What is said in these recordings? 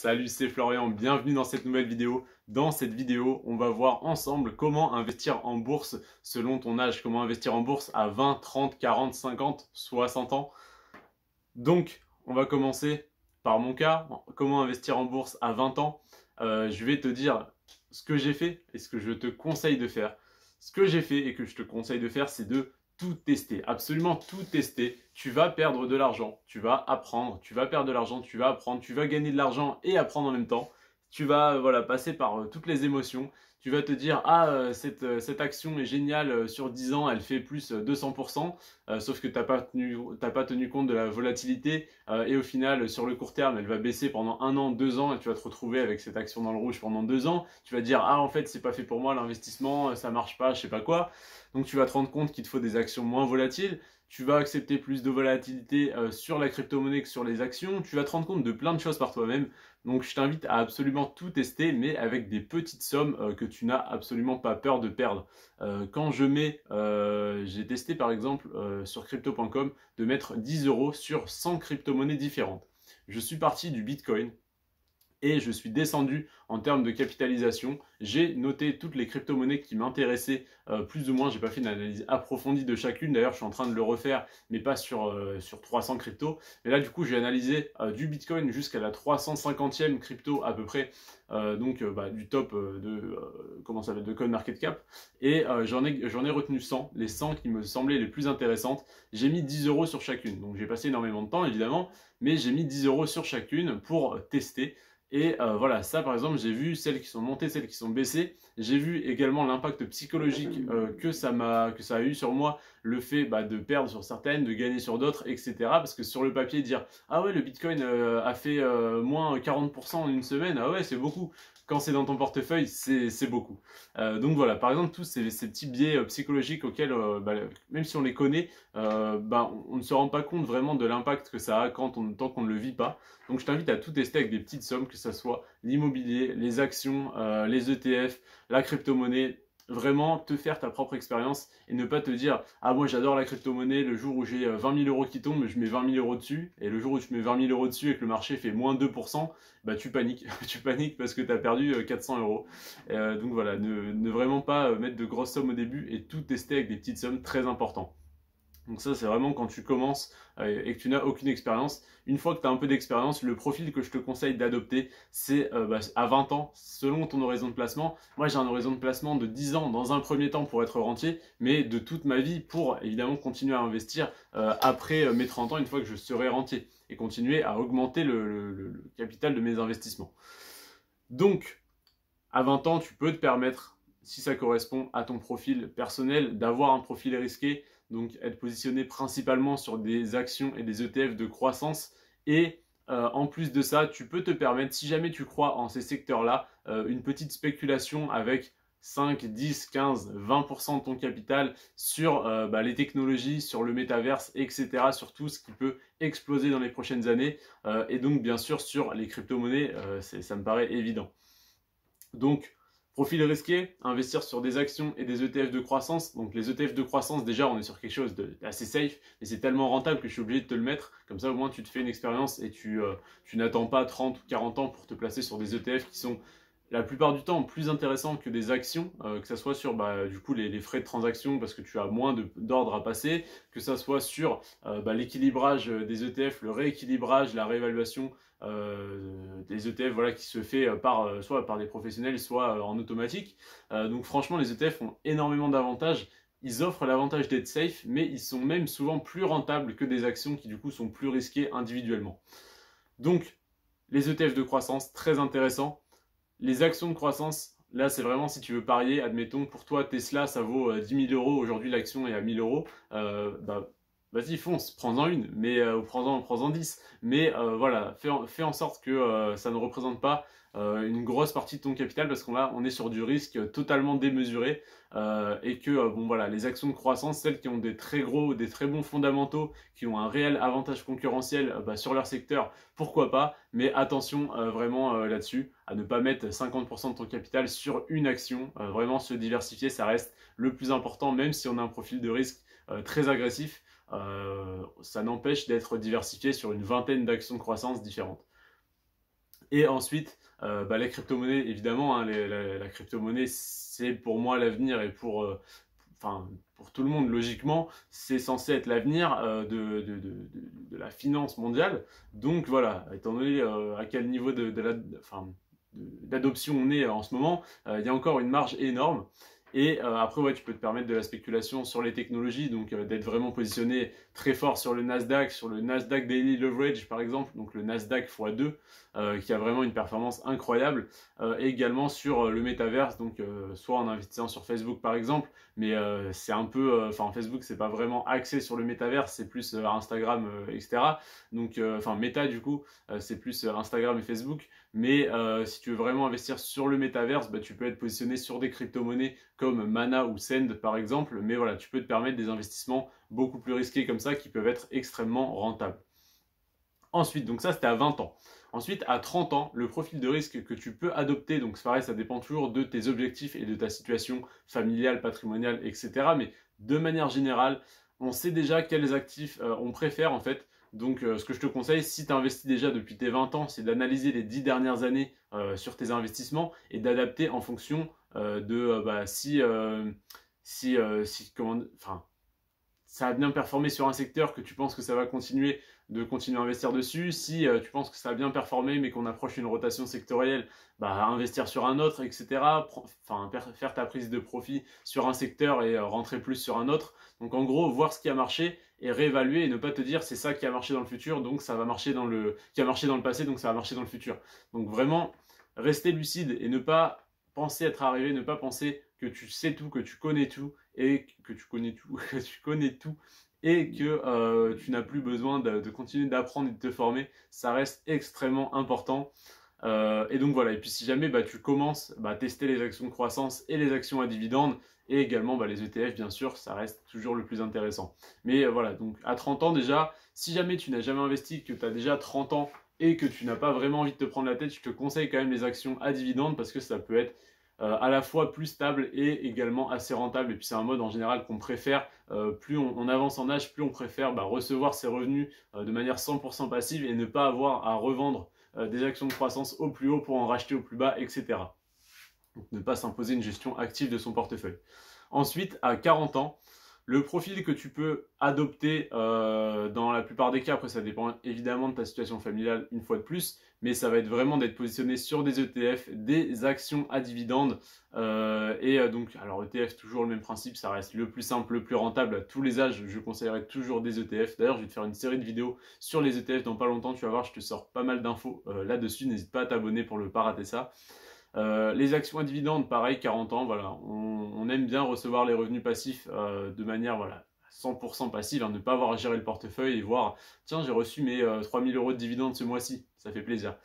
Salut, c'est Florian, bienvenue dans cette nouvelle vidéo. Dans cette vidéo, on va voir ensemble comment investir en bourse selon ton âge, comment investir en bourse à 20, 30, 40, 50, 60 ans. Donc, on va commencer par mon cas, comment investir en bourse à 20 ans. Euh, je vais te dire ce que j'ai fait et ce que je te conseille de faire. Ce que j'ai fait et que je te conseille de faire, c'est de tout tester, absolument tout tester. Tu vas perdre de l'argent, tu vas apprendre, tu vas perdre de l'argent, tu vas apprendre, tu vas gagner de l'argent et apprendre en même temps tu vas euh, voilà, passer par euh, toutes les émotions. Tu vas te dire, ah, euh, cette, action est géniale, sur 10 ans, elle fait plus 200%, sauf que tu n'as pas, tenu, compte de la volatilité, et au final, sur le court terme, elle va baisser pendant un an, deux ans, et tu vas te retrouver avec cette action dans le rouge pendant deux ans. Tu vas dire, ah, en fait, c'est pas fait pour moi l'investissement, ça ne marche pas, je sais pas quoi. Donc tu vas te rendre compte qu'il te faut des actions moins volatiles, tu vas accepter plus de volatilité euh, sur la crypto-monnaie que sur les actions, tu vas te rendre compte de plein de choses par toi-même. Donc je t'invite à absolument tout tester, mais avec des petites sommes euh, que tu n'as absolument pas peur de perdre. Euh, quand je mets, j'ai testé par exemple sur crypto.com de mettre 10 euros sur 100 crypto-monnaies différentes. Je suis parti du Bitcoin, et je suis descendu en termes de capitalisation. J'ai noté toutes les crypto-monnaies qui m'intéressaient euh, plus ou moins. Je n'ai pas fait une analyse approfondie de chacune. D'ailleurs, je suis en train de le refaire, mais pas sur, 300 euh, cryptos. Mais là, du coup, j'ai analysé euh, du Bitcoin jusqu'à la 350e crypto à peu près, donc bah, du top de comment ça va de cap. Et j'en ai, ai retenu 100, les 100 qui me semblaient les plus intéressantes. J'ai mis 10 euros sur chacune. Donc j'ai passé énormément de temps, évidemment, mais j'ai mis 10 euros sur chacune pour tester. Et euh, voilà, ça par exemple, j'ai vu celles qui sont montées, celles qui sont baissées. J'ai vu également l'impact psychologique euh, que, ça a, que ça a eu sur moi, le fait bah, de perdre sur certaines, de gagner sur d'autres, etc. Parce que sur le papier, dire Ah ouais, le Bitcoin euh, a fait moins 40% en une semaine, ah ouais, c'est beaucoup quand c'est dans ton portefeuille, c'est beaucoup. Euh, donc voilà, par exemple, tous ces, petits biais euh, psychologiques auxquels, euh, bah, même si on les connaît, bah, on, ne se rend pas compte vraiment de l'impact que ça a quand on, tant qu'on ne le vit pas. Donc je t'invite à tout tester avec des petites sommes, que ce soit l'immobilier, les actions, les ETF, la crypto-monnaie, vraiment te faire ta propre expérience et ne pas te dire Ah, moi j'adore la crypto-monnaie, le jour où j'ai 20 euh, 000 euros qui tombent, je mets 20 000 euros dessus. Et le jour où tu mets 20 000 euros dessus et que le marché fait moins 2%, bah tu paniques. tu paniques parce que tu as perdu 400 euh, euros. Euh, donc voilà, ne, ne, vraiment pas mettre de grosses sommes au début et tout tester avec des petites sommes très importantes. Donc ça, c'est vraiment quand tu commences euh, et que tu n'as aucune expérience. Une fois que tu as un peu d'expérience, le profil que je te conseille d'adopter, c'est euh, bah, à 20 ans, selon ton horizon de placement. Moi, j'ai un horizon de placement de 10 ans dans un premier temps pour être rentier, mais de toute ma vie pour évidemment continuer à investir euh, après mes 30 ans, une fois que je serai rentier, et continuer à augmenter le capital de mes investissements. Donc, à 20 ans, tu peux te permettre si ça correspond à ton profil personnel, d'avoir un profil risqué, donc être positionné principalement sur des actions et des ETF de croissance. Et euh, en plus de ça, tu peux te permettre, si jamais tu crois en ces secteurs-là, euh, une petite spéculation avec 5, 10, 15, 20% de ton capital sur euh, bah, les technologies, sur le métaverse, etc., sur tout ce qui peut exploser dans les prochaines années, et donc bien sûr sur les crypto-monnaies, ça me paraît évident. Donc Profil risqué, investir sur des actions et des ETF de croissance. Donc les ETF de croissance, déjà, on est sur quelque chose d'assez safe, mais c'est tellement rentable que je suis obligé de te le mettre. Comme ça, au moins, tu te fais une expérience et tu, euh, n'attends pas 30 ou 40 ans pour te placer sur des ETF qui sont la plupart du temps plus intéressants que des actions, euh, que ce soit sur bah, du coup les, frais de transaction parce que tu as moins d'ordres à passer, que ça soit sur euh, bah, l'équilibrage des ETF, le rééquilibrage, la réévaluation euh, des ETF voilà, qui se fait euh, par, euh, soit par des professionnels, soit euh, en automatique. donc franchement, les ETF ont énormément d'avantages. Ils offrent l'avantage d'être safe, mais ils sont même souvent plus rentables que des actions qui du coup sont plus risquées individuellement. Donc les ETF de croissance, très intéressant. Les actions de croissance, Là, c'est vraiment si tu veux parier, admettons, pour toi, Tesla, ça vaut 10 000 euros. Aujourd'hui, l'action est à 1000 euros. Bah, vas-y, fonce, prends-en une, mais euh, prends-en prends-en 10. Mais euh, voilà, fais en, sorte que euh, ça ne représente pas une grosse partie de ton capital parce qu'on on est sur du risque totalement démesuré et que bon voilà, les actions de croissance, celles qui ont des très gros, des très bons fondamentaux, qui ont un réel avantage concurrentiel bah, sur leur secteur, pourquoi pas Mais attention vraiment là-dessus à ne pas mettre 50% de ton capital sur une action. vraiment se diversifier, ça reste le plus important, même si on a un profil de risque très agressif. Euh, ça n'empêche d'être diversifié sur une vingtaine d'actions de croissance différentes. Et ensuite, euh, bah, les crypto-monnaies, évidemment, hein, la, crypto-monnaie, c'est pour moi l'avenir et pour, euh, enfin, pour tout le monde, logiquement, c'est censé être l'avenir de, la finance mondiale. Donc voilà, étant donné à quel niveau de, d'adoption on est en ce moment, il y a encore une marge énorme. Et euh, après, ouais, tu peux te permettre de la spéculation sur les technologies, donc euh, d'être vraiment positionné très fort sur le Nasdaq, sur le Nasdaq Daily Leverage par exemple, donc le Nasdaq x2, euh, qui a vraiment une performance incroyable, et également sur le métavers donc soit en investissant sur Facebook par exemple, mais c'est un peu, enfin Facebook c'est pas vraiment axé sur le Metaverse, c'est plus Instagram, etc. Donc, enfin Meta du coup, c'est plus Instagram et Facebook, mais si tu veux vraiment investir sur le métavers bah, tu peux être positionné sur des crypto-monnaies comme Mana ou Send par exemple, mais voilà, tu peux te permettre des investissements beaucoup plus risqués comme ça qui peuvent être extrêmement rentables. Ensuite, donc ça c'était à 20 ans. Ensuite, à 30 ans, le profil de risque que tu peux adopter, donc c'est pareil, ça dépend toujours de tes objectifs et de ta situation familiale, patrimoniale, etc. Mais de manière générale, on sait déjà quels actifs euh, on préfère en fait. Donc euh, ce que je te conseille, si tu investis déjà depuis tes 20 ans, c'est d'analyser les 10 dernières années euh, sur tes investissements et d'adapter en fonction euh, de euh, bah, si, euh, si, si enfin, ça a bien performé sur un secteur que tu penses que ça va continuer de continuer à investir dessus. Si tu penses que ça a bien performé mais qu'on approche une rotation sectorielle, bah, investir sur un autre, etc. Enfin, faire ta prise de profit sur un secteur et rentrer plus sur un autre. Donc en gros, voir ce qui a marché et réévaluer et ne pas te dire c'est ça qui a marché dans le futur, donc ça va marcher dans le qui a marché dans le passé, donc ça va marcher dans le futur. Donc vraiment rester lucide et ne pas penser être arrivé, ne pas penser que tu sais tout, que tu connais tout, et que tu connais tout, que tu connais tout, et que euh, tu n'as plus besoin de, continuer d'apprendre et de te former, ça reste extrêmement important. Euh, et donc voilà, et puis si jamais bah, tu commences bah, à tester les actions de croissance et les actions à dividendes, et également bah, les ETF, bien sûr, ça reste toujours le plus intéressant. Mais euh, voilà, donc à 30 ans déjà, si jamais tu n'as jamais investi, que tu as déjà 30 ans et que tu n'as pas vraiment envie de te prendre la tête, je te conseille quand même les actions à dividendes parce que ça peut être euh, à la fois plus stable et également assez rentable. Et puis c'est un mode en général qu'on préfère, euh, plus on, avance en âge, plus on préfère bah, recevoir ses revenus euh, de manière 100% passive et ne pas avoir à revendre des actions de croissance au plus haut pour en racheter au plus bas, etc. Donc ne pas s'imposer une gestion active de son portefeuille. Ensuite, à 40 ans, le profil que tu peux adopter euh, dans la plupart des cas, après ça dépend évidemment de ta situation familiale une fois de plus, mais ça va être vraiment d'être positionné sur des ETF, des actions à dividendes. Euh, et euh, donc, alors ETF, toujours le même principe, ça reste le plus simple, le plus rentable à tous les âges. Je conseillerais toujours des ETF. D'ailleurs, je vais te faire une série de vidéos sur les ETF dans pas longtemps, tu vas voir, je te sors pas mal d'infos là-dessus. N'hésite pas à t'abonner pour ne pas rater ça. Euh, les actions à dividendes, pareil, 40 ans, voilà. On, aime bien recevoir les revenus passifs euh, de manière, voilà, 100% passive, hein, ne pas avoir à gérer le portefeuille et voir, tiens, j'ai reçu mes 3000 euh, euros de dividendes ce mois-ci, ça fait plaisir.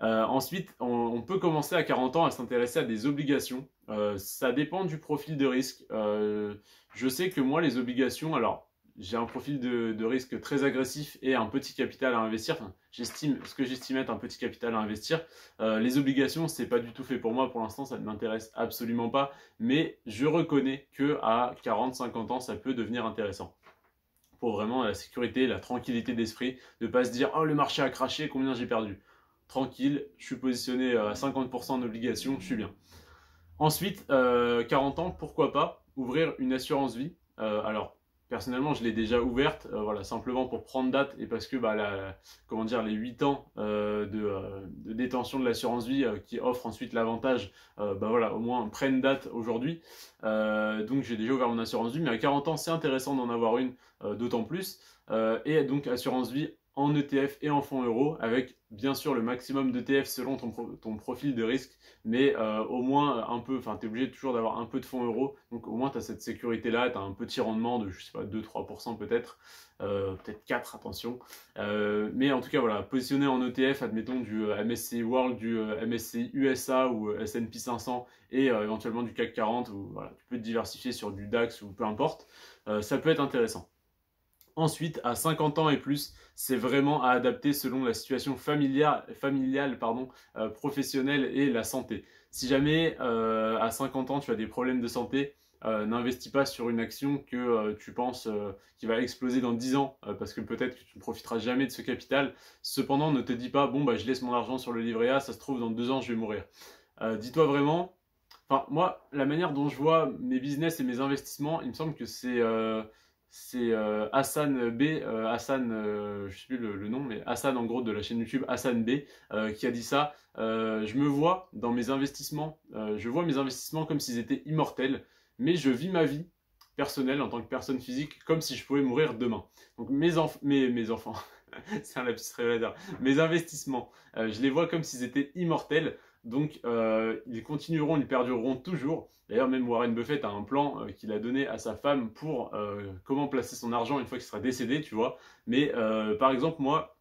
ensuite, on, peut commencer à 40 ans à s'intéresser à des obligations. ça dépend du profil de risque. je sais que moi, les obligations, alors, j'ai un profil de, risque très agressif et un petit capital à investir j'estime, ce que j'estime être un petit capital à investir. Euh, les obligations, c'est pas du tout fait pour moi pour l'instant, ça ne m'intéresse absolument pas, mais je reconnais que à 40-50 ans, ça peut devenir intéressant pour vraiment la sécurité, la tranquillité d'esprit, de ne pas se dire oh le marché a craché, combien j'ai perdu. Tranquille, je suis positionné à 50% en je suis bien. Ensuite, 40 euh, ans, pourquoi pas ouvrir une assurance vie. Euh, alors personnellement, je l'ai déjà ouverte, euh, voilà, simplement pour prendre date et parce que bah, la, comment dire, les 8 ans euh, euh, de, détention de l'assurance vie qui offre ensuite l'avantage, bah, voilà, au moins prennent date aujourd'hui. donc j'ai déjà ouvert mon assurance vie, mais à 40 ans, c'est intéressant d'en avoir une d'autant plus. et donc assurance vie en ETF et en fonds euro, avec bien sûr le maximum d'ETF selon ton, profil de risque, mais euh, au moins euh, un peu, enfin tu es obligé toujours d'avoir un peu de fonds euro, donc au moins tu as cette sécurité-là, tu as un petit rendement de, je sais pas, 2-3% peut-être, euh, peut-être 4, attention. mais en tout cas, voilà, positionner en ETF, admettons du MSCI World, du MSCI USA ou S&P 500 et éventuellement du CAC 40, ou tu peux te diversifier sur du DAX ou peu importe, ça peut être intéressant. Ensuite, à 50 ans et plus, c'est vraiment à adapter selon la situation familiale, familiale pardon, euh, professionnelle et la santé. Si jamais euh, à 50 ans tu as des problèmes de santé, euh, n'investis pas sur une action que tu penses qui va exploser dans 10 ans, parce que peut-être que tu ne profiteras jamais de ce capital. Cependant, ne te dis pas, bon, bah, je laisse mon argent sur le livret A, ça se trouve, dans 2 ans, je vais mourir. Dis-toi vraiment, enfin, moi, la manière dont je vois mes business et mes investissements, il me semble que c'est c'est euh, Hassan B, euh, Hassan, euh, je sais plus le, nom, mais Hassan en gros de la chaîne YouTube Hassan B, qui a dit ça. je me vois dans mes investissements, je vois mes investissements comme s'ils étaient immortels, mais je vis ma vie personnelle en tant que personne physique comme si je pouvais mourir demain. Donc mes, mes enfants, c'est un lapsus révélateur, mes investissements, je les vois comme s'ils étaient immortels, donc, euh, ils continueront, ils perdureront toujours. D'ailleurs, même Warren Buffett a un plan euh, qu'il a donné à sa femme pour euh, comment placer son argent une fois qu'il sera décédé, tu vois. Mais par exemple, moi,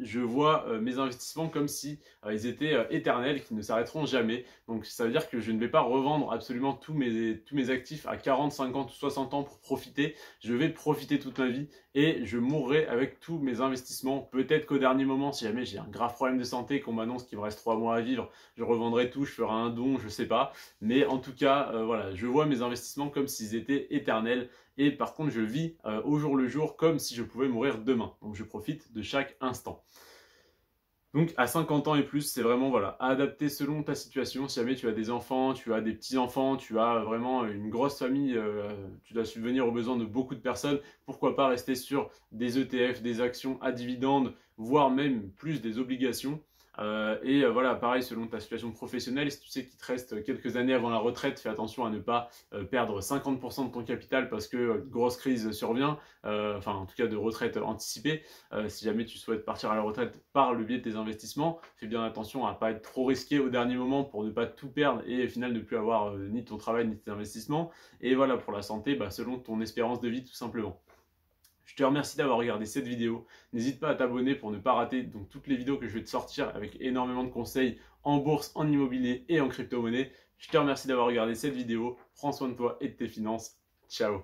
je vois euh, mes investissements comme si euh, ils étaient euh, éternels, qu'ils ne s'arrêteront jamais. Donc ça veut dire que je ne vais pas revendre absolument tous mes, tous mes actifs à 40, 50 ou 60 ans pour profiter. Je vais profiter toute ma vie et je mourrai avec tous mes investissements. Peut-être qu'au dernier moment, si jamais j'ai un grave problème de santé, qu'on m'annonce qu'il me reste 3 mois à vivre, je revendrai tout, je ferai un don, je ne sais pas. Mais en tout cas, voilà, je vois mes investissements comme s'ils étaient éternels et par contre je vis euh, au jour le jour comme si je pouvais mourir demain. Donc je profite de chaque instant. Donc à 50 ans et plus, c'est vraiment voilà, adapté selon ta situation. Si jamais tu as des enfants, tu as des petits-enfants, tu as vraiment une grosse famille, euh, tu dois subvenir aux besoins de beaucoup de personnes, pourquoi pas rester sur des ETF, des actions à dividendes, voire même plus des obligations. Euh, et euh, voilà, pareil, selon ta situation professionnelle, si tu sais qu'il te reste quelques années avant la retraite, fais attention à ne pas euh, perdre 50% de ton capital parce que grosse crise survient, enfin en tout cas de retraite anticipée. si jamais tu souhaites partir à la retraite par le biais de tes investissements, fais bien attention à ne pas être trop risqué au dernier moment pour ne pas tout perdre et au final ne plus avoir ni ton travail ni tes investissements. Et voilà, pour la santé, bah, selon ton espérance de vie tout simplement. Je te remercie d'avoir regardé cette vidéo. N'hésite pas à t'abonner pour ne pas rater donc, toutes les vidéos que je vais te sortir avec énormément de conseils en bourse, en immobilier et en crypto-monnaie. Je te remercie d'avoir regardé cette vidéo. Prends soin de toi et de tes finances. Ciao